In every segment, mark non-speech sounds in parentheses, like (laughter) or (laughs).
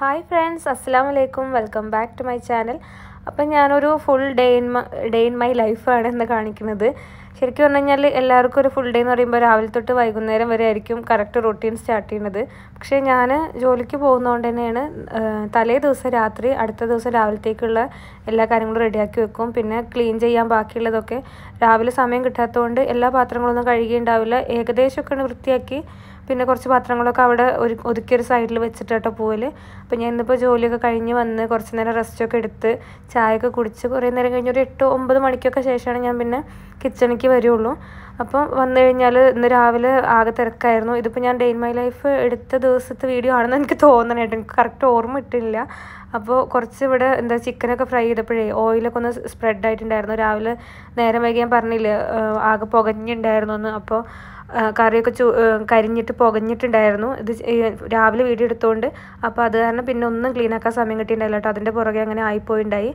Hi friends, Assalamualaikum. welcome back to my channel. അപ്പം ഞാനൊരു full day in day in my ലൈഫാണ് എന്ന് കാണിക്കുന്നത് ശരിക്കും പറഞ്ഞു കഴിഞ്ഞാൽ എല്ലാവർക്കും ഒരു ഫുൾ ഡേ എന്ന് പറയുമ്പോൾ രാവിലെ തൊട്ട് വൈകുന്നേരം വരെ ആയിരിക്കും കറക്റ്റ് റൊട്ടീൻ സ്റ്റാർട്ട് ചെയ്യുന്നത് പക്ഷേ ഞാൻ ജോലിക്ക് പോകുന്നതുകൊണ്ട് തന്നെയാണ് തലേ ദിവസം രാത്രി അടുത്ത ദിവസം രാവിലത്തേക്കുള്ള എല്ലാ കാര്യങ്ങളും റെഡിയാക്കി വെക്കും പിന്നെ ക്ലീൻ ചെയ്യാൻ ബാക്കിയുള്ളതൊക്കെ രാവിലെ സമയം കിട്ടാത്തതുകൊണ്ട് എല്ലാ പാത്രങ്ങളൊന്നും കഴുകിയുണ്ടാവില്ല ഏകദേശമൊക്കെ വൃത്തിയാക്കി പിന്നെ കുറച്ച് പാത്രങ്ങളൊക്കെ അവിടെ ഒരു ഒതുക്കിയൊരു സൈഡിൽ വെച്ചിട്ട് കേട്ടോ പോവൽ അപ്പോൾ ഞാൻ ഇന്നിപ്പോൾ ജോലിയൊക്കെ കഴിഞ്ഞ് വന്ന് കുറച്ച് നേരം റെസ്റ്റൊക്കെ എടുത്ത് ചായയൊക്കെ കുടിച്ച് കുറേ നേരം കഴിഞ്ഞ് ഒരു എട്ട് ഒമ്പത് മണിക്കൊക്കെ ശേഷമാണ് ഞാൻ പിന്നെ കിച്ചണിക്ക് വരുള്ളൂ അപ്പം വന്നു കഴിഞ്ഞാൽ ഇന്ന് രാവിലെ ആകെ തിരക്കായിരുന്നു ഇതിപ്പോൾ ഞാൻ ഡെയിൻ മൈ ലൈഫ് എടുത്ത ദിവസത്തെ വീഡിയോ ആണെന്ന് എനിക്ക് തോന്നണേട്ടോ എനിക്ക് കറക്റ്റ് ഓർമ്മ ഇട്ടില്ല അപ്പോൾ കുറച്ച് ഇവിടെ എന്താ ചിക്കനൊക്കെ ഫ്രൈ ചെയ്തപ്പോഴേ ഓയിലൊക്കെ ഒന്ന് സ്പ്രെഡ് ആയിട്ടുണ്ടായിരുന്നു രാവിലെ നേരം വൈകി ഞാൻ പറഞ്ഞില്ലേ ആകെ പുകഞ്ഞുണ്ടായിരുന്നു ഒന്ന് അപ്പോൾ കറിയൊക്കെ ചൂ കരിഞ്ഞിട്ട് പുകഞ്ഞിട്ടുണ്ടായിരുന്നു ഇത് രാവിലെ വീഡിയോ എടുത്തുകൊണ്ട് അപ്പോൾ അത് കാരണം പിന്നെ ഒന്നും ക്ലീൻ ആക്കാൻ സമയം കിട്ടിയിട്ടുണ്ടായില്ല കേട്ടോ അതിൻ്റെ പുറകെ അങ്ങനെ ആയിപ്പോയിണ്ടായി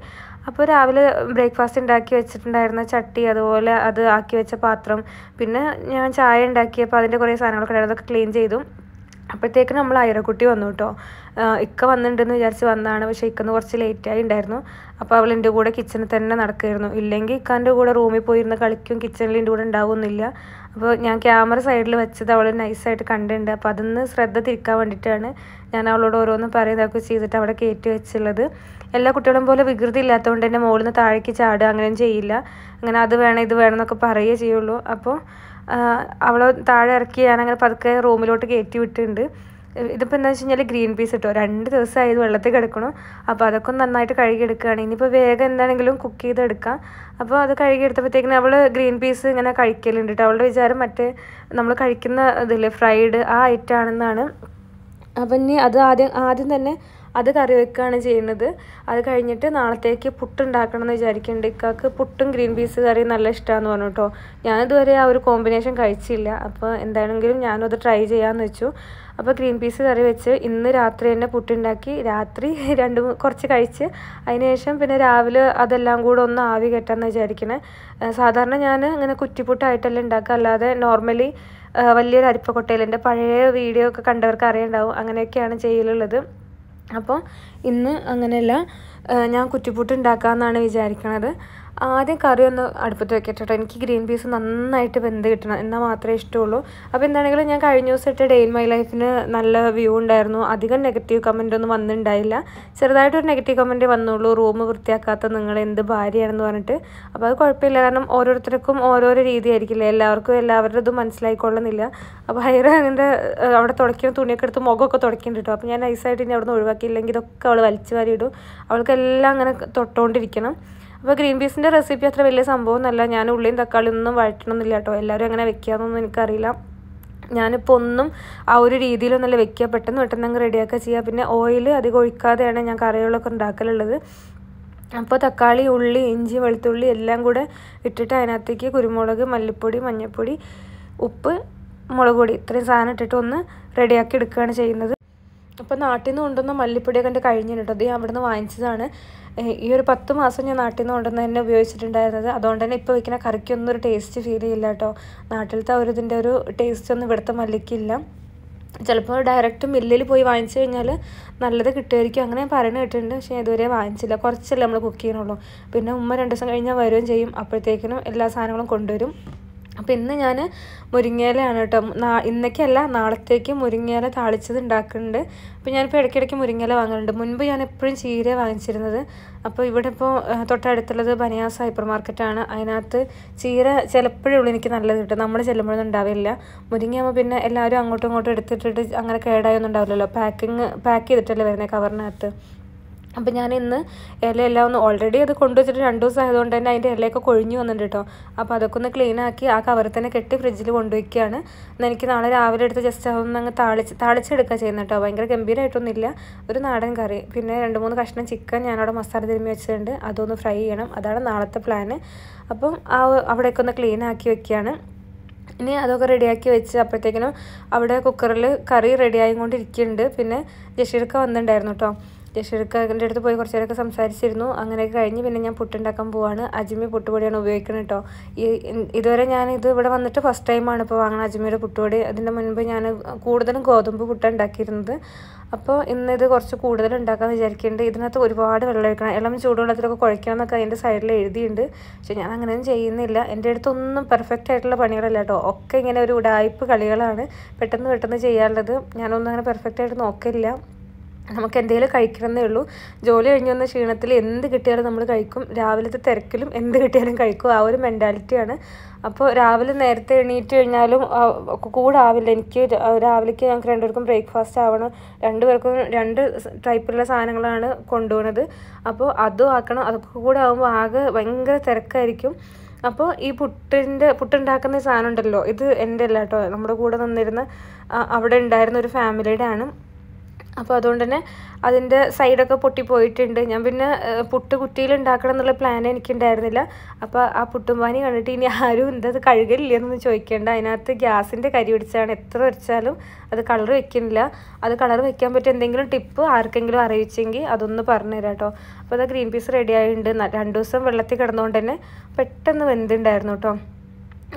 അപ്പോൾ രാവിലെ ബ്രേക്ക്ഫാസ്റ്റ് ഉണ്ടാക്കി വെച്ചിട്ടുണ്ടായിരുന്ന ചട്ടി അതുപോലെ അത് ആക്കി വെച്ച പാത്രം പിന്നെ ഞാൻ ചായ ഉണ്ടാക്കിയപ്പോൾ അതിൻ്റെ കുറേ സാധനങ്ങളൊക്കെ ഉണ്ടായിരുന്നു അതൊക്കെ ക്ലീൻ ചെയ്തു അപ്പോഴത്തേക്ക് നമ്മൾ അയരക്കുട്ടി വന്നു കേട്ടോ ഇക്ക വന്നിട്ടുണ്ടെന്ന് വിചാരിച്ച് വന്നതാണ് പക്ഷേ ഇക്കന്ന് കുറച്ച് ലേറ്റായി ഉണ്ടായിരുന്നു അപ്പോൾ അവൾ എൻ്റെ കൂടെ കിച്ചണിൽ തന്നെ നടക്കുമായിരുന്നു ഇല്ലെങ്കിൽ ഇക്കാൻ്റെ കൂടെ റൂമിൽ പോയിരുന്ന് കളിക്കും കിച്ചണിൽ എൻ്റെ കൂടെ ഉണ്ടാവുന്നില്ല അപ്പോൾ ഞാൻ ക്യാമറ സൈഡിൽ വെച്ചത് അവൾ നൈസായിട്ട് കണ്ടിട്ടുണ്ട് അപ്പോൾ അതൊന്ന് ശ്രദ്ധ തിരിക്കാൻ വേണ്ടിയിട്ടാണ് ഞാൻ അവളോട് ഓരോന്ന് പറയുന്നതൊക്കെ ചെയ്തിട്ട് അവിടെ കയറ്റി വെച്ചുള്ളത് എല്ലാ കുട്ടികളും പോലെ വികൃതി ഇല്ലാത്തതുകൊണ്ട് തന്നെ മുകളിൽ നിന്ന് താഴേക്ക് ചാടുക അങ്ങനെയും ചെയ്യില്ല അങ്ങനെ അത് വേണം ഇത് വേണം എന്നൊക്കെ പറയുകയേ ചെയ്യുള്ളൂ അപ്പോൾ അവളെ താഴെ ഇറക്കി അങ്ങനെ പതുക്കെ റൂമിലോട്ട് കയറ്റി വിട്ടിട്ടുണ്ട് ഇതിപ്പോൾ എന്താ വെച്ച് കഴിഞ്ഞാൽ ഗ്രീൻ പീസ് ഇട്ടോ രണ്ട് ദിവസമായി ഇത് വെള്ളത്തിൽ കിടക്കണം അപ്പോൾ അതൊക്കെ ഒന്ന് നന്നായിട്ട് കഴുകിയെടുക്കുകയാണ് ഇനിയിപ്പോൾ വേഗം എന്താണെങ്കിലും കുക്ക് ചെയ്തെടുക്കാം അപ്പോൾ അത് കഴുകിയെടുത്തപ്പോഴത്തേക്കിന് അവൾ ഗ്രീൻ പീസ് ഇങ്ങനെ കഴിക്കലുണ്ട് കേട്ടോ അവളുടെ വിചാരം മറ്റേ നമ്മൾ കഴിക്കുന്ന ഇതില്ലേ ഫ്രൈഡ് ആ ഐറ്റാണെന്നാണ് ആണെന്നാണ് അപ്പം ഇനി അത് ആദ്യം ആദ്യം തന്നെ അത് കറി വെക്കുകയാണ് ചെയ്യുന്നത് അത് കഴിഞ്ഞിട്ട് നാളത്തേക്ക് പുട്ടുണ്ടാക്കണം എന്ന് വിചാരിക്കുന്നുണ്ട് ഇക്കാക്ക് പുട്ടും ഗ്രീൻ പീസ് കറി നല്ല ഇഷ്ടമാണെന്ന് പറഞ്ഞു കേട്ടോ ഞാനിതുവരെ ആ ഒരു കോമ്പിനേഷൻ കഴിച്ചില്ല അപ്പോൾ എന്താണെങ്കിലും ഞാനും അത് ട്രൈ ചെയ്യാമെന്ന് വെച്ചു അപ്പോൾ ഗ്രീൻ പീസ് കറി വെച്ച് ഇന്ന് രാത്രി തന്നെ പുട്ടുണ്ടാക്കി രാത്രി (laughs) രണ്ട് കുറച്ച് കഴിച്ച് അതിനുശേഷം പിന്നെ രാവിലെ അതെല്ലാം കൂടെ ഒന്ന് ആവി കെട്ടാമെന്ന് വിചാരിക്കണേ സാധാരണ ഞാൻ ഇങ്ങനെ കുറ്റിപ്പുട്ടായിട്ടല്ല ഉണ്ടാക്കുക അല്ലാതെ നോർമലി വലിയൊരു അരിപ്പക്കൊട്ടയിലെൻ്റെ പഴയ വീഡിയോ ഒക്കെ കണ്ടവർക്ക് അറിയണ്ടാവും അങ്ങനെയൊക്കെയാണ് ചെയ്യലുള്ളത് അപ്പോൾ ഇന്ന് അങ്ങനെയല്ല ഞാൻ കുറ്റിപ്പുട്ട് ഉണ്ടാക്കാമെന്നാണ് ആദ്യം കറി ഒന്ന് അടുപ്പത്ത് വെക്കട്ടെ കേട്ടോ എനിക്ക് ഗ്രീൻ പീസ് നന്നായിട്ട് വെന്ത് കിട്ടണം എന്നാൽ മാത്രമേ ഇഷ്ടമുള്ളൂ അപ്പോൾ എന്താണെങ്കിലും ഞാൻ കഴിഞ്ഞ ദിവസം ഇട്ട് ഡെയിൽ മൈ ലൈഫിന് നല്ല വ്യൂ ഉണ്ടായിരുന്നു അധികം നെഗറ്റീവ് കമൻ്റ് ഒന്നും വന്നിട്ടുണ്ടായില്ല ചെറുതായിട്ടൊരു നെഗറ്റീവ് കമൻറ്റ് വന്നുള്ളൂ റൂം വൃത്തിയാക്കാത്ത നിങ്ങൾ എന്ത് ഭാര്യയാണെന്ന് പറഞ്ഞിട്ട് അപ്പോൾ അത് കുഴപ്പമില്ല കാരണം ഓരോരുത്തർക്കും ഓരോരോ രീതിയായിരിക്കില്ലേ എല്ലാവർക്കും എല്ലാവരുടെ ഇതും മനസ്സിലായിക്കൊള്ളുന്നില്ല അപ്പോൾ ഹൈറ അങ്ങനെ അവിടെ തുടയ്ക്കുന്ന തുണിയൊക്കെ എടുത്ത് മുഖമൊക്കെ തുടയ്ക്കുന്നുണ്ട് അപ്പോൾ ഞാൻ നൈസായിട്ട് ഇനി അവിടെ നിന്ന് ഒഴിവാക്കിയില്ലെങ്കിൽ ഇതൊക്കെ അവൾ വലിച്ചു വാരിയിടും അവൾക്കെല്ലാം അങ്ങനെ തൊട്ടുകൊണ്ടിരിക്കണം അപ്പോൾ ഗ്രീൻ പീസിൻ്റെ റെസിപ്പി അത്ര വലിയ സംഭവമൊന്നുമല്ല ഞാൻ ഉള്ളിയും ഒന്നും വഴറ്റണമെന്നില്ല കേട്ടോ എല്ലാവരും അങ്ങനെ വെക്കാമെന്നൊന്നും എനിക്കറിയില്ല ഞാനിപ്പോൾ ഒന്നും ആ ഒരു രീതിയിലൊന്നല്ല വെക്കുക പെട്ടെന്ന് പെട്ടെന്ന് അങ്ങ് റെഡിയാക്കുക ചെയ്യുക പിന്നെ ഓയിൽ അധികം ഒഴിക്കാതെയാണ് ഞാൻ കറികളൊക്കെ ഉണ്ടാക്കലുള്ളത് അപ്പോൾ തക്കാളി ഉള്ളി ഇഞ്ചി വെളുത്തുള്ളി എല്ലാം കൂടെ ഇട്ടിട്ട് അതിനകത്തേക്ക് കുരുമുളക് മല്ലിപ്പൊടി മഞ്ഞൾപ്പൊടി ഉപ്പ് മുളക് പൊടി ഇത്രയും സാധനം ഇട്ടിട്ട് ഒന്ന് റെഡിയാക്കി എടുക്കുകയാണ് ചെയ്യുന്നത് അപ്പോൾ നാട്ടിൽ നിന്ന് കൊണ്ടുവന്ന മല്ലിപ്പൊടിയൊക്കെ എൻ്റെ കഴിഞ്ഞിട്ട് അത് ഞാൻ അവിടെ നിന്ന് വാങ്ങിച്ചതാണ് ഈ ഒരു പത്ത് മാസം ഞാൻ നാട്ടിൽ നിന്ന് കൊണ്ടുവന്ന് തന്നെ ഉപയോഗിച്ചിട്ടുണ്ടായിരുന്നത് അതുകൊണ്ട് തന്നെ ഇപ്പോൾ വയ്ക്കുന്ന കറിക്കൊന്നും ഒരു ടേസ്റ്റ് ഫീൽ ചെയ്യില്ല കേട്ടോ നാട്ടിലത്തെ ഒരു ഇതിൻ്റെ ഒരു ടേസ്റ്റ് ഒന്നും ഇവിടുത്തെ മല്ലിക്കില്ല ചിലപ്പോൾ ഡയറക്റ്റ് മില്ലിൽ പോയി വാങ്ങിച്ചു കഴിഞ്ഞാൽ നല്ലത് കിട്ടുമായിരിക്കും അങ്ങനെ പറയുന്നത് കേട്ടിട്ടുണ്ട് പക്ഷേ ഇതുവരെ വാങ്ങിച്ചില്ല കുറച്ചല്ലേ നമ്മൾ കുക്ക് ചെയ്യണുള്ളൂ പിന്നെ ഉമ്മ രണ്ട് ദിവസം കഴിഞ്ഞാൽ വരികയും ചെയ്യും അപ്പോഴത്തേക്കിനും എല്ലാ സാധനങ്ങളും കൊണ്ടുവരും അപ്പം ഇന്ന് ഞാൻ മുരിങ്ങയിലയാണ് കേട്ടോ നാ ഇന്നേക്കല്ല നാളത്തേക്ക് മുരിങ്ങയില താളിച്ചത് ഉണ്ടാക്കുന്നുണ്ട് അപ്പം ഞാനിപ്പോൾ ഇടയ്ക്കിടയ്ക്ക് മുരിങ്ങയില വാങ്ങുന്നുണ്ട് മുൻപ് ഞാൻ എപ്പോഴും ചീര വാങ്ങിച്ചിരുന്നത് അപ്പോൾ ഇവിടെ ഇപ്പോൾ തൊട്ടടുത്തുള്ളത് ബനിയാസ് ഹൈപ്പർ മാർക്കറ്റാണ് അതിനകത്ത് ചീര ചിലപ്പോഴേ ഉള്ളൂ എനിക്ക് നല്ലത് കിട്ടും നമ്മൾ ചെല്ലുമ്പോഴൊന്നും ഉണ്ടാവില്ല മുരിങ്ങയാകുമ്പോൾ പിന്നെ എല്ലാവരും അങ്ങോട്ടും ഇങ്ങോട്ടും എടുത്തിട്ടിട്ട് അങ്ങനെ കേടായൊന്നും ഉണ്ടാവില്ലല്ലോ പാക്കിങ് പാക്ക് ചെയ്തിട്ടല്ലേ വരുന്നത് കവറിനകത്ത് അപ്പം ഞാൻ ഇന്ന് ഇലയെല്ലാം ഒന്ന് ഓൾറെഡി അത് കൊണ്ടുവച്ചിട്ട് രണ്ട് ദിവസം ആയതുകൊണ്ട് തന്നെ അതിൻ്റെ ഇലയൊക്കെ കൊഴിഞ്ഞു വന്നിട്ട് കേട്ടോ അപ്പോൾ അതൊക്കെ ഒന്ന് ക്ലീൻ ആക്കി ആ കവറിൽ തന്നെ കെട്ടി ഫ്രിഡ്ജിൽ കൊണ്ടുവയ്ക്കുകയാണ് എനിക്ക് നാളെ രാവിലെ എടുത്ത് ജസ്റ്റ് അതൊന്നും അങ്ങ് താളിച്ച് താളിച്ചെടുക്കുക ചെയ്യുന്ന കേട്ടോ ഭയങ്കര ഗംഭീരമായിട്ടൊന്നുമില്ല ഒരു നാടൻ കറി പിന്നെ രണ്ട് മൂന്ന് കഷ്ണം ചിക്കൻ ഞാനവിടെ മസാല തിരുമ്മി വെച്ചിട്ടുണ്ട് അതൊന്ന് ഫ്രൈ ചെയ്യണം അതാണ് നാളത്തെ പ്ലാന് അപ്പം ആ അവിടെയൊക്കെ ഒന്ന് ക്ലീൻ ആക്കി വെക്കുകയാണ് ഇനി അതൊക്കെ റെഡിയാക്കി വെച്ച് അപ്പോഴത്തേക്കിനും അവിടെ കുക്കറിൽ കറി റെഡിയായി കൊണ്ടിരിക്കുന്നുണ്ട് പിന്നെ ജഷീർക്ക വന്നിട്ടുണ്ടായിരുന്നു കേട്ടോ അതിൻ്റെ അടുത്ത് പോയി കുറച്ച് നേരമൊക്കെ സംസാരിച്ചിരുന്നു അങ്ങനെയൊക്കെ കഴിഞ്ഞ് പിന്നെ ഞാൻ പുട്ടുണ്ടാക്കാൻ പോവാണ് അജ്മി പുട്ടുപൊടിയാണ് ഉപയോഗിക്കുന്നത് കേട്ടോ ഈ ഇതുവരെ ഞാൻ ഇത് ഇവിടെ വന്നിട്ട് ഫസ്റ്റ് ടൈമാണ് ഇപ്പോൾ വാങ്ങുന്നത് അജ്മിയുടെ പുട്ടുപൊടി അതിൻ്റെ മുൻപ് ഞാൻ കൂടുതലും ഗോതമ്പ് പുട്ട ഉണ്ടാക്കിയിരുന്നത് അപ്പോൾ ഇന്ന് ഇത് കുറച്ച് കൂടുതൽ ഉണ്ടാക്കാൻ വിചാരിക്കുന്നുണ്ട് ഇതിനകത്ത് ഒരുപാട് വെള്ളം ഒഴിക്കണം എല്ലാം ചൂടുവെള്ളത്തിലൊക്കെ കുഴക്കണം എന്നൊക്കെ അതിൻ്റെ സൈഡിൽ എഴുതിയിട്ടുണ്ട് പക്ഷേ ഞാൻ അങ്ങനെയൊന്നും ചെയ്യുന്നില്ല എൻ്റെ അടുത്തൊന്നും പെർഫെക്റ്റ് ആയിട്ടുള്ള പണികളല്ല കേട്ടോ ഒക്കെ ഇങ്ങനെ ഒരു ഉടായ്പ് കളികളാണ് പെട്ടെന്ന് പെട്ടെന്ന് ചെയ്യാനുള്ളത് ഞാനൊന്നും അങ്ങനെ പെർഫെക്റ്റ് ആയിട്ട് നോക്കില്ല നമുക്ക് എന്തെങ്കിലും കഴിക്കണമെന്നേ ഉള്ളൂ ജോലി കഴിഞ്ഞു വന്ന ക്ഷീണത്തിൽ എന്ത് കിട്ടിയാലും നമ്മൾ കഴിക്കും രാവിലത്തെ തിരക്കിലും എന്ത് കിട്ടിയാലും കഴിക്കും ആ ഒരു മെൻറ്റാലിറ്റിയാണ് അപ്പോൾ രാവിലെ നേരത്തെ എണീറ്റ് കഴിഞ്ഞാലും കൂടാവില്ല എനിക്ക് രാവിലേക്ക് ഞങ്ങൾക്ക് രണ്ടുപേർക്കും ബ്രേക്ക്ഫാസ്റ്റ് ആവണം രണ്ടുപേർക്കും രണ്ട് ടൈപ്പിലുള്ള സാധനങ്ങളാണ് കൊണ്ടുപോകുന്നത് അപ്പോൾ അതും ആക്കണം അതൊക്കെ കൂടെ ആകുമ്പോൾ ആകെ ഭയങ്കര തിരക്കായിരിക്കും അപ്പോൾ ഈ പുട്ടിൻ്റെ പുട്ടുണ്ടാക്കുന്ന സാധനം ഉണ്ടല്ലോ ഇത് എൻ്റെ അല്ല കേട്ടോ നമ്മുടെ കൂടെ നിന്നിരുന്ന അവിടെ ഉണ്ടായിരുന്ന ഒരു ഫാമിലിയുടെ ആണ് അപ്പോൾ അതുകൊണ്ട് തന്നെ അതിൻ്റെ സൈഡൊക്കെ പൊട്ടിപ്പോയിട്ടുണ്ട് ഞാൻ പിന്നെ പുട്ട് കുറ്റിയിൽ ഉണ്ടാക്കണം എന്നുള്ള പ്ലാൻ എനിക്കുണ്ടായിരുന്നില്ല അപ്പോൾ ആ പുട്ടുംപാനി കണ്ടിട്ട് ഇനി ആരും എന്തത് കഴുകലില്ലെന്ന് ചോദിക്കേണ്ട അതിനകത്ത് ഗ്യാസിൻ്റെ കരി പിടിച്ചാണ് എത്ര വരച്ചാലും അത് കളർ വെക്കുന്നില്ല അത് കളർ വെക്കാൻ പറ്റിയ എന്തെങ്കിലും ടിപ്പ് ആർക്കെങ്കിലും അറിയിച്ചെങ്കിൽ അതൊന്ന് പറഞ്ഞുതരാം കേട്ടോ അപ്പോൾ അത് ഗ്രീൻ പീസ് റെഡി ആയിട്ടുണ്ട് രണ്ട് ദിവസം വെള്ളത്തിൽ കിടന്നുകൊണ്ട് തന്നെ പെട്ടെന്ന് വെന്തുണ്ടായിരുന്നു കേട്ടോ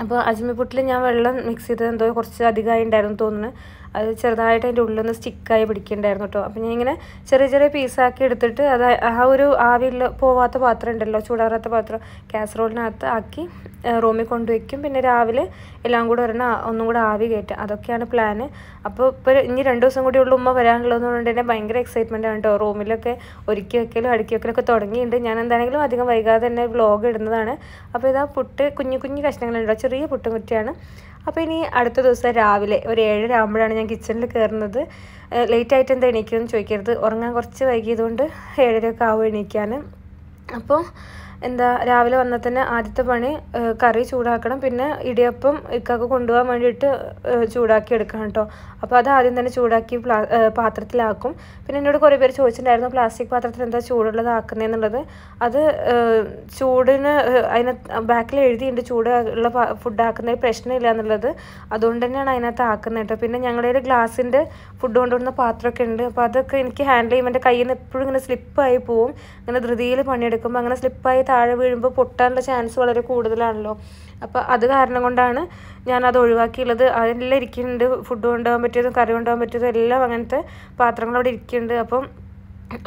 അപ്പോൾ അജ്മി പുട്ടിൽ ഞാൻ വെള്ളം മിക്സ് ചെയ്തത് എന്തോ കുറച്ച് അധികമായി ഉണ്ടായിരുന്നു തോന്നുന്നു അത് ചെറുതായിട്ട് അതിൻ്റെ നിന്ന് സ്റ്റിക്കായി പിടിക്കണ്ടായിരുന്നു കേട്ടോ അപ്പം ഞാനിങ്ങനെ ചെറിയ ചെറിയ പീസാക്കി എടുത്തിട്ട് അത് ആ ഒരു ആവിയിൽ പോവാത്ത പാത്രം ഉണ്ടല്ലോ ചൂടാറാത്ത പാത്രം കാസറോളിനകത്ത് ആക്കി റൂമിൽ കൊണ്ടുവയ്ക്കും പിന്നെ രാവിലെ എല്ലാം കൂടെ ഒരെണ്ണം ഒന്നും കൂടെ ആവി കയറ്റുക അതൊക്കെയാണ് പ്ലാന് അപ്പോൾ ഇപ്പോൾ ഇനി രണ്ട് ദിവസം കൂടി ഉള്ള ഉമ്മ പറഞ്ഞിട്ട് തന്നെ ഭയങ്കര എക്സൈറ്റ്മെൻ്റ് ആണ് കേട്ടോ റൂമിലൊക്കെ ഒരുക്കി വയ്ക്കലും അടുക്കി വെക്കലൊക്കെ തുടങ്ങിയിട്ടുണ്ട് ഞാൻ എന്താണെങ്കിലും അധികം വൈകാതെ തന്നെ വ്ലോഗ് ഇടുന്നതാണ് അപ്പോൾ ഇതാ പുട്ട് കുഞ്ഞു കുഞ്ഞു കഷ്ണങ്ങളുണ്ടോ ചെറിയ പുട്ടും കുറ്റിയാണ് അപ്പോൾ ഇനി അടുത്ത ദിവസം രാവിലെ ഒരു ഏഴര ആകുമ്പോഴാണ് ഞാൻ കിച്ചണിൽ കയറുന്നത് ലേറ്റ് ആയിട്ട് എന്താ എണീക്കുമെന്ന് ചോദിക്കരുത് ഉറങ്ങാൻ കുറച്ച് വൈകിയതുകൊണ്ട് ഏഴരയൊക്കെ ആവും എണീക്കാൻ അപ്പോൾ എന്താ രാവിലെ വന്നാൽ തന്നെ ആദ്യത്തെ പണി കറി ചൂടാക്കണം പിന്നെ ഇടിയപ്പം ഇക്കൊക്കെ കൊണ്ടുപോകാൻ വേണ്ടിയിട്ട് ചൂടാക്കി എടുക്കണം കേട്ടോ അപ്പോൾ അത് ആദ്യം തന്നെ ചൂടാക്കി പ്ലാ പാത്രത്തിലാക്കും പിന്നെ എന്നോട് കുറേ പേര് ചോദിച്ചിട്ടുണ്ടായിരുന്നു പ്ലാസ്റ്റിക് പാത്രത്തിൽ എന്താ ചൂടുള്ളതാക്കുന്നതെന്നുള്ളത് അത് ചൂടിന് അതിനെ ബാക്കിൽ എഴുതിയിട്ട് ചൂട് ഉള്ള ഫുഡ് ആക്കുന്നതിൽ പ്രശ്നമില്ല എന്നുള്ളത് അതുകൊണ്ട് തന്നെയാണ് അതിനകത്ത് ആക്കുന്നത് കേട്ടോ പിന്നെ ഞങ്ങളുടെ ഒരു ഗ്ലാസിൻ്റെ ഫുഡ് കൊണ്ടുവരുന്ന പാത്രമൊക്കെ ഉണ്ട് അപ്പോൾ അതൊക്കെ എനിക്ക് ഹാൻഡിൽ ചെയ്യുമ്പോൾ എൻ്റെ കയ്യിൽ നിന്ന് എപ്പോഴും ഇങ്ങനെ സ്ലിപ്പായി പോവും ഇങ്ങനെ ധൃതിയിൽ പണിയെടുക്കുമ്പോൾ അങ്ങനെ സ്ലിപ്പായി താഴെ വീഴുമ്പോൾ പൊട്ടാനുള്ള ചാൻസ് വളരെ കൂടുതലാണല്ലോ അപ്പോൾ അത് കാരണം കൊണ്ടാണ് ഞാൻ അത് ഒഴിവാക്കിയുള്ളത് അതിനെല്ലാം ഇരിക്കുന്നുണ്ട് ഫുഡ് കൊണ്ടുപോകാൻ പറ്റിയതും കറി കൊണ്ടുപോകാൻ പറ്റിയതും എല്ലാം അങ്ങനത്തെ പാത്രങ്ങളവിടെ ഇരിക്കുന്നുണ്ട് അപ്പം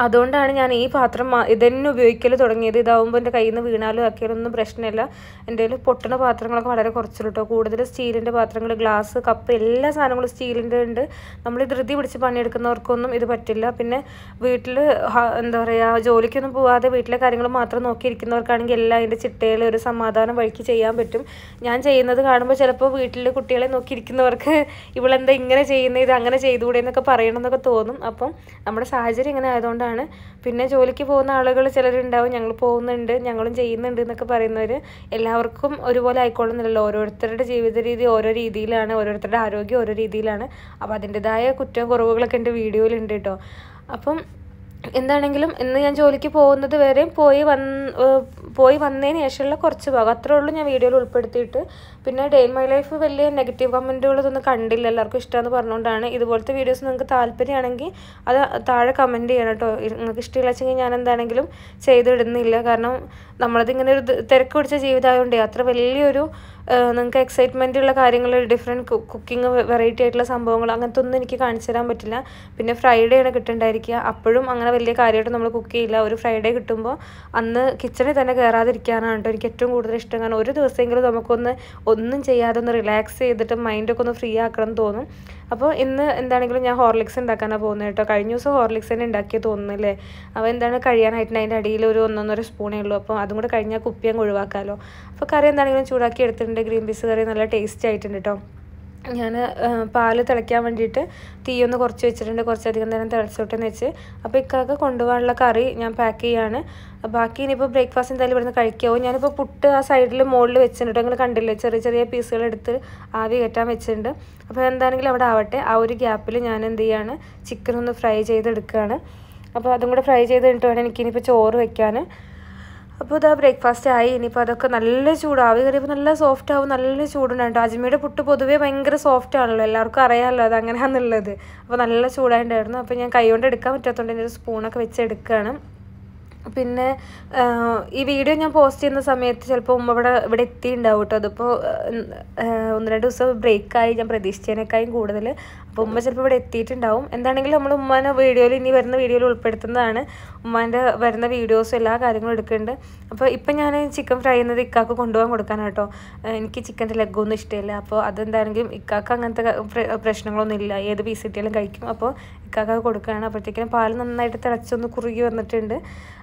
അതുകൊണ്ടാണ് ഞാൻ ഈ പാത്രം ഇതന്നെ ഉപയോഗിക്കൽ തുടങ്ങിയത് ഇതാവുമ്പോൾ എൻ്റെ കയ്യിൽ നിന്ന് വീണാലും ഒന്നും പ്രശ്നമില്ല എൻ്റെ കയ്യിൽ പൊട്ടുന്ന പാത്രങ്ങളൊക്കെ വളരെ കുറച്ചുള്ളൂ കേട്ടോ കൂടുതൽ സ്റ്റീലിൻ്റെ പാത്രങ്ങൾ ഗ്ലാസ് കപ്പ് എല്ലാ സാധനങ്ങളും സ്റ്റീലിൻ്റെ ഉണ്ട് നമ്മൾ ധൃതി പിടിച്ച് പണിയെടുക്കുന്നവർക്കൊന്നും ഇത് പറ്റില്ല പിന്നെ വീട്ടിൽ എന്താ പറയുക ജോലിക്കൊന്നും പോവാതെ വീട്ടിലെ കാര്യങ്ങൾ മാത്രം നോക്കിയിരിക്കുന്നവർക്കാണെങ്കിൽ എല്ലാം അതിൻ്റെ ചിട്ടയിൽ ഒരു സമാധാനം വഴിക്ക് ചെയ്യാൻ പറ്റും ഞാൻ ചെയ്യുന്നത് കാണുമ്പോൾ ചിലപ്പോൾ വീട്ടിൽ കുട്ടികളെ നോക്കിയിരിക്കുന്നവർക്ക് ഇവളെന്താ ഇങ്ങനെ ചെയ്യുന്നത് ഇത് അങ്ങനെ ചെയ്തുകൂടെ എന്നൊക്കെ പറയണമെന്നൊക്കെ തോന്നും അപ്പം നമ്മുടെ സാഹചര്യം ഇങ്ങനെ ആയതുകൊണ്ട് അതുകൊണ്ടാണ് പിന്നെ ജോലിക്ക് പോകുന്ന ആളുകൾ ചിലരുണ്ടാവും ഞങ്ങൾ പോകുന്നുണ്ട് ഞങ്ങളും ചെയ്യുന്നുണ്ട് എന്നൊക്കെ പറയുന്നവർ എല്ലാവർക്കും ഒരുപോലെ ആയിക്കോളുന്നില്ലല്ലോ ഓരോരുത്തരുടെ ജീവിത രീതി ഓരോ രീതിയിലാണ് ഓരോരുത്തരുടെ ആരോഗ്യം ഓരോ രീതിയിലാണ് അപ്പോൾ അതിൻ്റെതായ കുറ്റവും കുറവുകളൊക്കെ എൻ്റെ വീഡിയോയിലുണ്ട് കേട്ടോ അപ്പം എന്താണെങ്കിലും ഇന്ന് ഞാൻ ജോലിക്ക് പോകുന്നത് വരെയും പോയി വന്ന് പോയി വന്നതിന് ശേഷമുള്ള കുറച്ച് ഭാഗം അത്രേ ഉള്ളൂ ഞാൻ വീഡിയോയിൽ ഉൾപ്പെടുത്തിയിട്ട് പിന്നെ ഡേ മൈ ലൈഫ് വലിയ നെഗറ്റീവ് കമൻറ്റുകളൊന്നും കണ്ടില്ല എല്ലാവർക്കും ഇഷ്ടമെന്ന് പറഞ്ഞുകൊണ്ടാണ് ഇതുപോലത്തെ വീഡിയോസ് നിങ്ങൾക്ക് താല്പര്യമാണെങ്കിൽ അത് താഴെ കമൻറ്റ് ചെയ്യണം കേട്ടോ നിങ്ങൾക്ക് ഇഷ്ടമില്ല വെച്ചെങ്കിൽ ഞാൻ എന്താണെങ്കിലും ചെയ്തിടുന്നില്ല കാരണം ഇങ്ങനെ ഒരു തിരക്ക് പിടിച്ച ജീവിതമായതുകൊണ്ട് അത്ര വലിയൊരു നിങ്ങൾക്ക് എക്സൈറ്റ്മെൻ്റ് ഉള്ള കാര്യങ്ങൾ ഡിഫറെൻറ്റ് കുക്കിംഗ് വെറൈറ്റി ആയിട്ടുള്ള സംഭവങ്ങൾ അങ്ങനത്തെ ഒന്നും എനിക്ക് കാണിച്ചു തരാൻ പറ്റില്ല പിന്നെ ഫ്രൈഡേ ആണ് കിട്ടുണ്ടായിരിക്കുക അപ്പോഴും അങ്ങനെ വലിയ കാര്യമായിട്ട് നമ്മൾ കുക്ക് ചെയ്യില്ല ഒരു ഫ്രൈഡേ കിട്ടുമ്പോൾ അന്ന് കിച്ചണിൽ തന്നെ കയറാതിരിക്കാനാണ് കേട്ടോ എനിക്ക് ഏറ്റവും കൂടുതൽ ഇഷ്ടം കാരണം ഒരു ദിവസമെങ്കിലും നമുക്കൊന്ന് ഒന്നും ചെയ്യാതെ ഒന്ന് റിലാക്സ് ചെയ്തിട്ട് മൈൻഡൊക്കെ ഒന്ന് ഫ്രീ ആക്കണം എന്ന് തോന്നും അപ്പോൾ ഇന്ന് എന്താണെങ്കിലും ഞാൻ ഹോർലിക്സ് ഉണ്ടാക്കാനാണ് പോകുന്നത് കേട്ടോ കഴിഞ്ഞ ദിവസം ഹോർലിക്സ് തന്നെ ഉണ്ടാക്കിയ തോന്നുന്നല്ലേ അപ്പോൾ എന്താണ് കഴിയാനായിട്ട് അതിൻ്റെ അടിയിൽ ഒരു ഒന്നൊന്നര സ്പൂണേ ഉള്ളൂ അപ്പോൾ അതും കൂടെ കഴിഞ്ഞാൽ കുപ്പി അങ്ങ് ഒഴിവാക്കാമല്ലോ അപ്പോൾ കറി എന്താണെങ്കിലും ചൂടാക്കി എടുത്തിട്ടുണ്ട് എൻ്റെ ഗ്രീൻ പീസ് കറി നല്ല ടേസ്റ്റി ആയിട്ടുണ്ട് കേട്ടോ ഞാൻ പാൽ തിളയ്ക്കാൻ വേണ്ടിയിട്ട് തീ ഒന്ന് കുറച്ച് വെച്ചിട്ടുണ്ട് കുറച്ചധികം നേരം തിളച്ചോട്ടെന്ന് വെച്ച് അപ്പോൾ ഇക്കാക്ക് കൊണ്ടുപോകാനുള്ള കറി ഞാൻ പാക്ക് ചെയ്യാണ് ബാക്കി ഇനിയിപ്പോൾ ബ്രേക്ക്ഫാസ്റ്റ് എന്തായാലും ഇവിടുന്ന് കഴിക്കാവും ഞാനിപ്പോൾ പുട്ട് ആ സൈഡിൽ മുകളിൽ വെച്ചിട്ടുണ്ട് നിങ്ങൾ കണ്ടില്ലേ ചെറിയ ചെറിയ പീസുകൾ എടുത്ത് ആവി കയറ്റാൻ വെച്ചിട്ടുണ്ട് അപ്പോൾ എന്താണെങ്കിലും അവിടെ ആവട്ടെ ആ ഒരു ഗ്യാപ്പിൽ ഞാൻ എന്ത് ചെയ്യാണ് ചിക്കൻ ഒന്ന് ഫ്രൈ ചെയ്തെടുക്കുകയാണ് അപ്പോൾ അതും കൂടെ ഫ്രൈ ചെയ്ത് കഴിഞ്ഞിട്ട് വേണം എനിക്കിനിപ്പോൾ ചോറ് വയ്ക്കാൻ അപ്പോൾ ഇതാ ബ്രേക്ക്ഫാസ്റ്റ് ആയി ഇനിയിപ്പോൾ അതൊക്കെ നല്ല ചൂടാവി കയറിയപ്പോൾ നല്ല സോഫ്റ്റ് ആവും നല്ല ചൂടുണ്ട് കേട്ടോ അജ്മീരുടെ പുട്ട് പൊതുവേ ഭയങ്കര സോഫ്റ്റ് ആണല്ലോ എല്ലാവർക്കും അറിയാമല്ലോ അത് അങ്ങനെയാണെന്നുള്ളത് അപ്പോൾ നല്ല ചൂടായിട്ടുണ്ടായിരുന്നു അപ്പോൾ ഞാൻ കൈ കൊണ്ട് എടുക്കാൻ പറ്റാത്തതുകൊണ്ട് എൻ്റെ ഒരു സ്പൂണൊക്കെ വെച്ച് എടുക്കുകയാണ് പിന്നെ ഈ വീഡിയോ ഞാൻ പോസ്റ്റ് ചെയ്യുന്ന സമയത്ത് ചിലപ്പോൾ ഉമ്മ ഇവിടെ ഇവിടെ എത്തിയിട്ടുണ്ടാവും കേട്ടോ അതിപ്പോൾ ഒന്ന് രണ്ട് ദിവസം ബ്രേക്കായി ഞാൻ പ്രതീക്ഷിച്ചതിനേക്കാളും കൂടുതൽ അപ്പോൾ ഉമ്മ ചിലപ്പോൾ ഇവിടെ എത്തിയിട്ടുണ്ടാവും എന്താണെങ്കിലും നമ്മൾ ഉമ്മാനെ വീഡിയോയിൽ ഇനി വരുന്ന വീഡിയോയിൽ ഉൾപ്പെടുത്തുന്നതാണ് ഉമ്മാൻ്റെ വരുന്ന വീഡിയോസും എല്ലാ കാര്യങ്ങളും എടുക്കുന്നുണ്ട് അപ്പോൾ ഇപ്പം ഞാൻ ചിക്കൻ ഫ്രൈ ചെയ്യുന്നത് ഇക്കാക്ക് കൊണ്ടുപോകാൻ കൊടുക്കാനാണ് കേട്ടോ എനിക്ക് ചിക്കൻ്റെ ലെഗൊന്നും ഇഷ്ടമില്ല അപ്പോൾ അതെന്താണെങ്കിലും ഇക്കാക്ക് അങ്ങനത്തെ പ്രശ്നങ്ങളൊന്നും ഇല്ല ഏത് പീസ് കിട്ടിയാലും കഴിക്കും അപ്പോൾ ഇക്കൊക്കെ കൊടുക്കുകയാണ് അപ്പോഴത്തേക്കും പാൽ നന്നായിട്ട് തിളച്ചൊന്ന് കുറുകി വന്നിട്ടുണ്ട്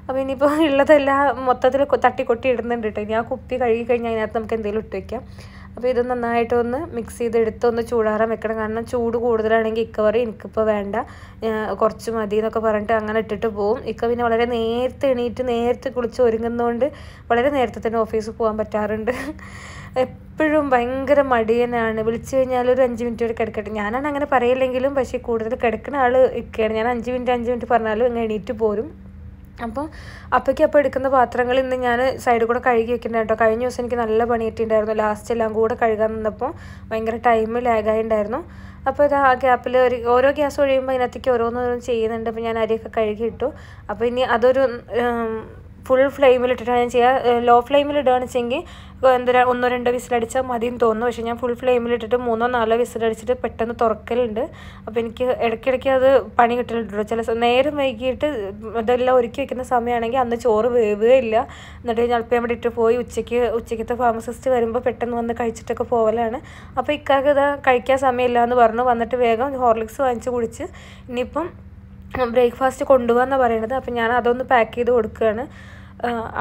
അപ്പോൾ ഇനിയിപ്പോൾ ഉള്ളതെല്ലാം മൊത്തത്തിൽ കൊട്ടി ഇടുന്നുണ്ട് കേട്ടോ ഇനി ആ കുപ്പി കഴുകി കഴിഞ്ഞാൽ അതിനകത്ത് നമുക്ക് എന്തെങ്കിലും ഇട്ട് വയ്ക്കാം അപ്പോൾ ഇത് നന്നായിട്ടൊന്ന് മിക്സ് ചെയ്ത് ഒന്ന് ചൂടാറാൻ വെക്കണം കാരണം ചൂട് കൂടുതലാണെങ്കിൽ ഇക്ക പറയും എനിക്കിപ്പോൾ വേണ്ട കുറച്ച് മതി എന്നൊക്കെ പറഞ്ഞിട്ട് അങ്ങനെ ഇട്ടിട്ട് പോകും ഇക്ക പിന്നെ വളരെ നേരത്തെ എണീറ്റ് നേരത്തെ കുളിച്ച് ഒരുങ്ങുന്നതുകൊണ്ട് വളരെ നേരത്തെ തന്നെ ഓഫീസിൽ പോകാൻ പറ്റാറുണ്ട് എപ്പോഴും ഭയങ്കര മടിയനാണ് വിളിച്ചു കഴിഞ്ഞാൽ ഒരു അഞ്ച് മിനിറ്റ് വരെ കിടക്കട്ടെ ഞാനാണ് അങ്ങനെ പറയില്ലെങ്കിലും പക്ഷേ കൂടുതൽ കിടക്കുന്ന ആൾ ഇക്കയാണ് ഞാൻ അഞ്ച് മിനിറ്റ് അഞ്ച് മിനിറ്റ് പറഞ്ഞാലും ഇങ്ങനെ എണീറ്റ് പോരും അപ്പോൾ അപ്പയ്ക്ക് അപ്പോൾ എടുക്കുന്ന പാത്രങ്ങൾ ഇന്ന് ഞാൻ സൈഡിൽ കൂടെ കഴുകി വെക്കുന്നുണ്ടായിട്ടോ കഴിഞ്ഞ ദിവസം എനിക്ക് നല്ല പണിയിട്ടുണ്ടായിരുന്നു ലാസ്റ്റ് എല്ലാം കൂടെ കഴുകാൻ നിന്നപ്പോൾ ഭയങ്കര ടൈം ലാഗായി ഉണ്ടായിരുന്നു അപ്പോൾ ഇത് ആ ഗ്യാപ്പിൽ ഒരു ഓരോ ഗ്യാസ് ഒഴിയുമ്പോൾ അതിനകത്തേക്ക് ഓരോന്നോരോന്ന് ചെയ്യുന്നുണ്ട് അപ്പോൾ ഞാൻ അരിയൊക്കെ കഴുകിയിട്ടു അപ്പോൾ ഇനി അതൊരു ഫുൾ ഫ്ലെയിമിൽ ഇട്ടിട്ടാണ് ഞാൻ ചെയ്യുക ലോ ഫ്ലെയിമിൽ ഇടുകയാണ് വെച്ചെങ്കിൽ എന്താ ഒന്നോ രണ്ടോ വിസിലടിച്ചാൽ മതിയെന്ന് തോന്നുന്നു പക്ഷേ ഞാൻ ഫുൾ ഫ്ലെയിമിൽ ഇട്ടിട്ട് മൂന്നോ നാലോ വിസിലടിച്ചിട്ട് പെട്ടെന്ന് തുറക്കലുണ്ട് അപ്പോൾ എനിക്ക് ഇടയ്ക്കിടയ്ക്ക് അത് പണി കിട്ടലുണ്ടല്ലോ ചില നേരം വൈകിയിട്ട് ഇതെല്ലാം ഒരുക്കി വെക്കുന്ന സമയമാണെങ്കിൽ അന്ന് ചോറ് വേവുകയില്ല എന്നിട്ട് ഞളപ്പം അവിടെ ഇട്ട് പോയി ഉച്ചയ്ക്ക് ഉച്ചയ്ക്കത്തെ ഫാർമസിസ്റ്റ് വരുമ്പോൾ പെട്ടെന്ന് വന്ന് കഴിച്ചിട്ടൊക്കെ പോവലാണ് അപ്പോൾ ഇക്കാക്ക് ഇതാ കഴിക്കാൻ സമയമില്ല എന്ന് പറഞ്ഞു വന്നിട്ട് വേഗം ഹോർലിക്സ് വാങ്ങിച്ച് കുടിച്ച് ഇനിയിപ്പം ബ്രേക്ക്ഫാസ്റ്റ് കൊണ്ടുപോകാന്ന പറയണത് അപ്പം ഞാൻ അതൊന്ന് പാക്ക് ചെയ്ത് കൊടുക്കുകയാണ്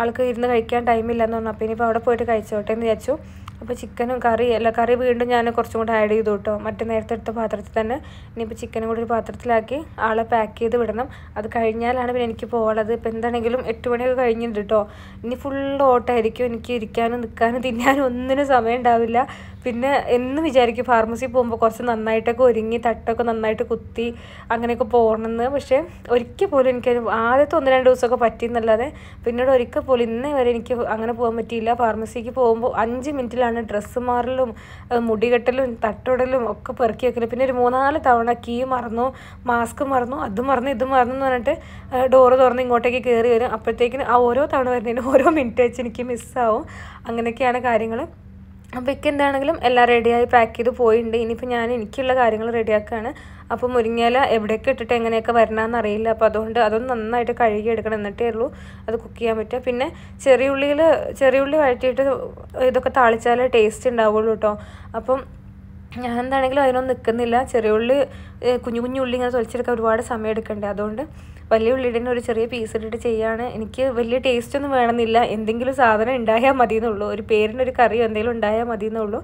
ആൾക്ക് ഇരുന്ന് കഴിക്കാൻ ടൈമില്ലെന്ന് പറഞ്ഞു അപ്പം ഇനിയിപ്പോൾ അവിടെ പോയിട്ട് കഴിച്ചോട്ടെ എന്ന് വിചാരിച്ചു അപ്പോൾ ചിക്കനും കറി അല്ല കറി വീണ്ടും ഞാൻ കുറച്ചും കൂടെ ആഡ് ചെയ്തു കേട്ടോ മറ്റേ നേരത്തെ എടുത്ത പാത്രത്തിൽ തന്നെ ഇനിയിപ്പോൾ ചിക്കനും കൂടി ഒരു പാത്രത്തിലാക്കി ആളെ പാക്ക് ചെയ്ത് വിടണം അത് കഴിഞ്ഞാലാണ് പിന്നെ എനിക്ക് പോകുന്നത് ഇപ്പോൾ എന്താണെങ്കിലും എട്ട് മണിയൊക്കെ കഴിഞ്ഞിട്ടുണ്ട് കേട്ടോ ഇനി ഫുൾ ഓട്ടായിരിക്കും എനിക്ക് ഇരിക്കാനും നിൽക്കാനും തിന്നാനും ഒന്നിനും സമയം ഉണ്ടാവില്ല പിന്നെ എന്ന് വിചാരിക്കും ഫാർമസി പോകുമ്പോൾ കുറച്ച് നന്നായിട്ടൊക്കെ ഒരുങ്ങി തട്ടൊക്കെ നന്നായിട്ട് കുത്തി അങ്ങനെയൊക്കെ പോകണമെന്ന് പക്ഷേ ഒരിക്കൽ പോലും എനിക്ക് ആദ്യത്തെ ഒന്ന് രണ്ട് ദിവസമൊക്കെ പറ്റിയെന്നല്ലാതെ പിന്നീട് ഒരിക്കൽ പോലും ഇന്നേ വരെ എനിക്ക് അങ്ങനെ പോകാൻ പറ്റിയില്ല ഫാർമസിക്ക് പോകുമ്പോൾ അഞ്ച് മിനിറ്റിലാണ് ഇതാണ് ഡ്രസ്സ് മാറലും മുടികെട്ടലും തട്ടുടലും ഒക്കെ പെറുക്കി വെക്കല് പിന്നെ ഒരു മൂന്നാല് തവണ കീ മറന്നു മാസ്ക് മറന്നു അത് മറന്നു ഇത് മറന്നു എന്ന് പറഞ്ഞിട്ട് ഡോറ് തുറന്ന് ഇങ്ങോട്ടേക്ക് കയറി വരും അപ്പോഴത്തേക്കിന് ആ ഓരോ തവണ വരുന്നതിന് ഓരോ മിനിറ്റ് വെച്ച് എനിക്ക് മിസ്സാവും അങ്ങനെയൊക്കെയാണ് കാര്യങ്ങൾ അപ്പോൾ ഇക്ക എന്താണെങ്കിലും എല്ലാം റെഡിയായി പാക്ക് ചെയ്ത് പോയിട്ടുണ്ട് ഇനിയിപ്പോൾ ഞാൻ എനിക്കുള്ള കാര്യങ്ങൾ റെഡിയാക്കുകയാണ് അപ്പോൾ മുരിങ്ങയില എവിടെയൊക്കെ ഇട്ടിട്ട് എങ്ങനെയൊക്കെ വരണമെന്ന് അറിയില്ല അപ്പോൾ അതുകൊണ്ട് അതൊന്ന് നന്നായിട്ട് കഴുകി എടുക്കണം എന്നിട്ടേ ഉള്ളൂ അത് കുക്ക് ചെയ്യാൻ പറ്റുക പിന്നെ ചെറിയ ഉള്ളിയിൽ ചെറിയ ഉള്ളി വഴറ്റിയിട്ട് ഇതൊക്കെ താളിച്ചാലേ ടേസ്റ്റ് ഉണ്ടാവുള്ളൂ കേട്ടോ അപ്പം ഞാൻ എന്താണെങ്കിലും അതിനൊന്നും നിൽക്കുന്നില്ല ചെറിയ ഉള്ളി കുഞ്ഞു കുഞ്ഞു ഉള്ളി ഇങ്ങനെ തൊലിച്ചെടുക്കാൻ ഒരുപാട് സമയം എടുക്കണ്ടേ അതുകൊണ്ട് വലിയ ഉള്ളിയുടെ ഒരു ചെറിയ പീസ് ഇട്ടിട്ട് ചെയ്യാണ് എനിക്ക് വലിയ ടേസ്റ്റ് ഒന്നും വേണമെന്നില്ല എന്തെങ്കിലും സാധനം ഉണ്ടായാൽ മതി എന്നുള്ളൂ ഒരു പേരിനൊരു കറിയോ എന്തെങ്കിലും ഉണ്ടായാൽ മതി എന്നുള്ളൂ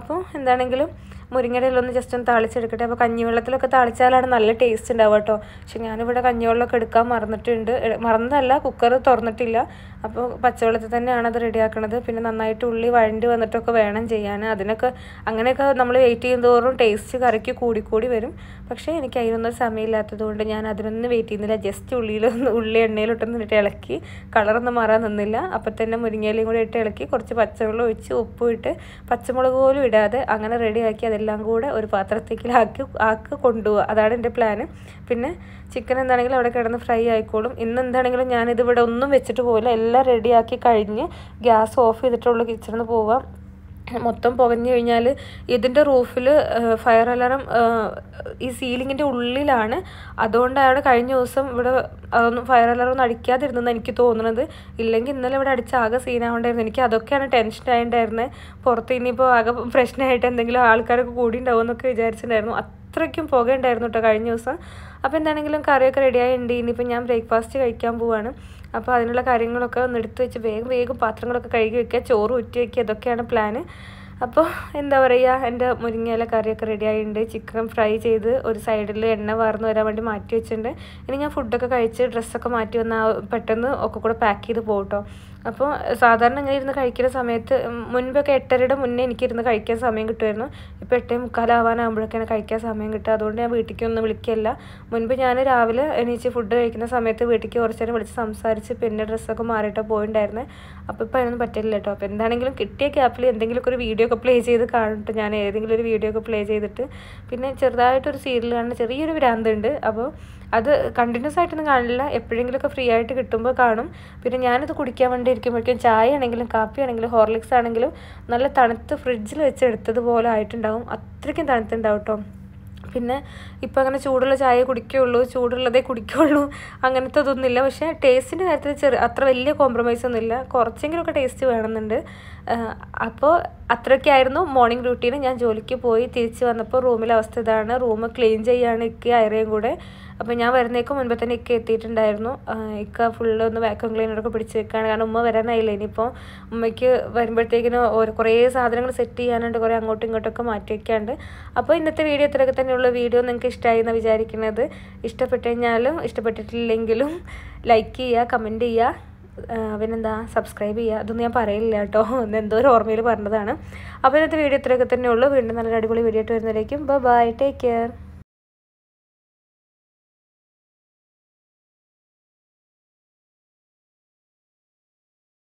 അപ്പോൾ എന്താണെങ്കിലും മുരിങ്ങടയിലൊന്ന് ജസ്റ്റ് ഒന്ന് താളിച്ചെടുക്കട്ടെ അപ്പോൾ കഞ്ഞിവെള്ളത്തിലൊക്കെ താളിച്ചാലാണ് നല്ല ടേസ്റ്റ് ഉണ്ടാവുക കേട്ടോ പക്ഷെ ഞാനിവിടെ കഞ്ഞിവെള്ളമൊക്കെ എടുക്കാൻ മറന്നിട്ടുണ്ട് മറന്നതല്ല കുക്കർ തുറന്നിട്ടില്ല അപ്പോൾ പച്ചവെള്ളത്തിൽ തന്നെയാണ് അത് റെഡിയാക്കണത് പിന്നെ നന്നായിട്ട് ഉള്ളി വഴണ്ടി വന്നിട്ടൊക്കെ വേണം ചെയ്യാൻ അതിനൊക്കെ അങ്ങനെയൊക്കെ നമ്മൾ വെയിറ്റ് ചെയ്യുന്നതോറും ടേസ്റ്റ് കറിക്ക് കൂടിക്കൂടി വരും പക്ഷേ എനിക്ക് അതിനൊന്നും സമയമില്ലാത്തതുകൊണ്ട് ഞാൻ അതിനൊന്നും വെയിറ്റ് ചെയ്യുന്നില്ല ജസ്റ്റ് ഉള്ളിയിലൊന്ന് ഉള്ളി എണ്ണയിലിട്ടൊന്ന് ഇട്ട് ഇളക്കി കളറൊന്നും മാറാൻ നിന്നില്ല അപ്പം തന്നെ മുരിങ്ങയിലയും കൂടി ഇട്ട് ഇളക്കി കുറച്ച് പച്ചവെള്ളം ഒഴിച്ച് ഉപ്പും ഇട്ട് പച്ചമുളക് പോലും ഇടാതെ അങ്ങനെ റെഡിയാക്കി അതെല്ലാം കൂടെ ഒരു പാത്രത്തേക്കിൽ ആക്കി ആക്കി കൊണ്ടുപോകുക അതാണ് എൻ്റെ പ്ലാന് പിന്നെ ചിക്കൻ എന്താണെങ്കിലും അവിടെ കിടന്ന് ഫ്രൈ ആയിക്കോളും ഇന്ന് എന്താണെങ്കിലും ഞാനിതിവിടെ ഒന്നും വെച്ചിട്ട് പോകില്ല എല്ലാം റെഡിയാക്കി കഴിഞ്ഞ് ഗ്യാസ് ഓഫ് ചെയ്തിട്ടുള്ള കിച്ചണിൽ പോവാം മൊത്തം പുകഞ്ഞു കഴിഞ്ഞാൽ ഇതിൻ്റെ റൂഫിൽ ഫയർ അലാറം ഈ സീലിങ്ങിൻ്റെ ഉള്ളിലാണ് അതുകൊണ്ടാണ് കഴിഞ്ഞ ദിവസം ഇവിടെ അതൊന്നും ഫയർ അലാറം ഒന്നും അടിക്കാതിരുന്നെന്ന് എനിക്ക് തോന്നുന്നത് ഇല്ലെങ്കിൽ ഇന്നലെ ഇവിടെ അടിച്ച ആകെ സീനാവണ്ടായിരുന്നു എനിക്ക് അതൊക്കെയാണ് ടെൻഷൻ ആയിണ്ടായിരുന്നത് പുറത്ത് ഇനിയിപ്പോൾ ആകെ പ്രശ്നമായിട്ട് എന്തെങ്കിലും ആൾക്കാരൊക്കെ കൂടി ഉണ്ടാവും എന്നൊക്കെ വിചാരിച്ചിട്ടുണ്ടായിരുന്നു അത്രയ്ക്കും പുക ഉണ്ടായിരുന്നു കേട്ടോ കഴിഞ്ഞ ദിവസം അപ്പോൾ എന്താണെങ്കിലും കറിയൊക്കെ റെഡിയായിട്ടുണ്ട് ഇനിയിപ്പോൾ ഞാൻ ബ്രേക്ക്ഫാസ്റ്റ് കഴിക്കാൻ പോവാണ് അപ്പോൾ അതിനുള്ള കാര്യങ്ങളൊക്കെ ഒന്ന് എടുത്തു വെച്ച് വേഗം വേഗം പാത്രങ്ങളൊക്കെ കഴുകി വെക്കുക ചോറ് ഉറ്റി വെക്കുക ഇതൊക്കെയാണ് പ്ലാന് അപ്പോൾ എന്താ പറയുക എൻ്റെ മുരിങ്ങയില കറിയൊക്കെ റെഡിയായിട്ടുണ്ട് ചിക്കൻ ഫ്രൈ ചെയ്ത് ഒരു സൈഡിൽ എണ്ണ വാർന്നു വരാൻ വേണ്ടി മാറ്റി വെച്ചിട്ടുണ്ട് ഇനി ഞാൻ ഫുഡൊക്കെ കഴിച്ച് ഡ്രസ്സൊക്കെ മാറ്റി വന്നാൽ പെട്ടെന്ന് ഒക്കെ കൂടെ പാക്ക് ചെയ്ത് പോകട്ടോ അപ്പോൾ സാധാരണ ഇങ്ങനെ ഇരുന്ന് കഴിക്കുന്ന സമയത്ത് മുൻപൊക്കെ എട്ടരയുടെ മുന്നേ എനിക്കിരുന്ന് കഴിക്കാൻ സമയം കിട്ടുമായിരുന്നു ഇപ്പോൾ എട്ടേ മുക്കാലാവാനാകുമ്പോഴൊക്കെയാണ് കഴിക്കാൻ സമയം കിട്ടുക അതുകൊണ്ട് ഞാൻ വീട്ടിലേക്കൊന്നും വിളിക്കില്ല മുൻപ് ഞാൻ രാവിലെ എണീച്ച് ഫുഡ് കഴിക്കുന്ന സമയത്ത് വീട്ടിലേക്ക് കുറച്ച് നേരം വിളിച്ച് സംസാരിച്ച് പിന്നെ ഡ്രസ്സൊക്കെ മാറിയിട്ടോ പോയിണ്ടായിരുന്നു അപ്പോൾ ഇപ്പോൾ അതിനൊന്നും പറ്റില്ല കേട്ടോ അപ്പോൾ എന്താണെങ്കിലും കിട്ടിയ ക്യാപ്പിൽ എന്തെങ്കിലുമൊക്കെ ഒരു വീഡിയോ ഒക്കെ പ്ലേ ചെയ്ത് കാണിട്ട് ഞാൻ ഏതെങ്കിലും ഒരു വീഡിയോ ഒക്കെ പ്ലേ ചെയ്തിട്ട് പിന്നെ ചെറുതായിട്ടൊരു സീരിയൽ കാണുന്ന ചെറിയൊരു ഭ്രാന്തുണ്ട് അപ്പോൾ അത് കണ്ടിന്യൂസ് ആയിട്ടൊന്നും കാണില്ല എപ്പോഴെങ്കിലുമൊക്കെ ഫ്രീ ആയിട്ട് കിട്ടുമ്പോൾ കാണും പിന്നെ ഞാനിത് കുടിക്കാൻ വേണ്ടി ഇരിക്കുമ്പോഴേക്കും ചായ ആണെങ്കിലും കാപ്പി ആണെങ്കിലും ഹോർലിക്സ് ആണെങ്കിലും നല്ല തണുത്ത് ഫ്രിഡ്ജിൽ വെച്ച് എടുത്തതുപോലെ ആയിട്ടുണ്ടാവും അത്രയ്ക്കും തണുത്തുണ്ടാവും കേട്ടോ പിന്നെ ഇപ്പം അങ്ങനെ ചൂടുള്ള ചായ കുടിക്കുകയുള്ളൂ ചൂടുള്ളതേ കുടിക്കുകയുള്ളൂ അങ്ങനത്തെ ഇതൊന്നുമില്ല പക്ഷേ ടേസ്റ്റിൻ്റെ കാര്യത്തിൽ ചെറിയ അത്ര വലിയ കോംപ്രമൈസ് ഒന്നുമില്ല കുറച്ചെങ്കിലുമൊക്കെ ടേസ്റ്റ് വേണമെന്നുണ്ട് അപ്പോൾ അത്രയ്ക്കായിരുന്നു മോർണിംഗ് റൂട്ടീൻ ഞാൻ ജോലിക്ക് പോയി തിരിച്ച് വന്നപ്പോൾ റൂമിലെ അവസ്ഥ ഇതാണ് റൂം ക്ലീൻ ചെയ്യാണ് ഇരിക്കുക അയറയും കൂടെ അപ്പോൾ ഞാൻ വരുന്നേക്ക് മുൻപ് തന്നെ ഇക്ക എത്തിയിട്ടുണ്ടായിരുന്നു ഇക്ക ഫുള്ള് ഒന്ന് വാക്യൂം ക്ലീനറൊക്കെ പിടിച്ച് വെക്കുകയാണ് കാരണം ഉമ്മ വരാനായില്ല ഇനിയിപ്പോൾ ഉമ്മയ്ക്ക് വരുമ്പോഴത്തേക്കിനും ഓരോ കുറേ സാധനങ്ങൾ സെറ്റ് ചെയ്യാനുണ്ട് കുറേ അങ്ങോട്ടും ഇങ്ങോട്ടൊക്കെ മാറ്റി വയ്ക്കാണ്ട് അപ്പോൾ ഇന്നത്തെ വീഡിയോ ഇത്രയൊക്കെ തന്നെയുള്ള വീഡിയോ നിങ്ങൾക്ക് ഇഷ്ടമായി എന്ന് വിചാരിക്കുന്നത് ഇഷ്ടപ്പെട്ടുകഴിഞ്ഞാലും ഇഷ്ടപ്പെട്ടിട്ടില്ലെങ്കിലും ലൈക്ക് ചെയ്യുക കമൻറ്റ് ചെയ്യുക പിന്നെന്താ സബ്സ്ക്രൈബ് ചെയ്യുക അതൊന്നും ഞാൻ പറയില്ല കേട്ടോ ഒന്ന് എന്തോ ഒരു ഓർമ്മയിൽ പറഞ്ഞതാണ് അപ്പോൾ ഇന്നത്തെ വീഡിയോ ഇത്രയൊക്കെ തന്നെയുള്ളൂ വീണ്ടും നല്ല അടിപൊളി വീഡിയോ ആയിട്ട് വരുന്നതായിരിക്കും ബൈ ബൈ ടേക്ക് കെയർ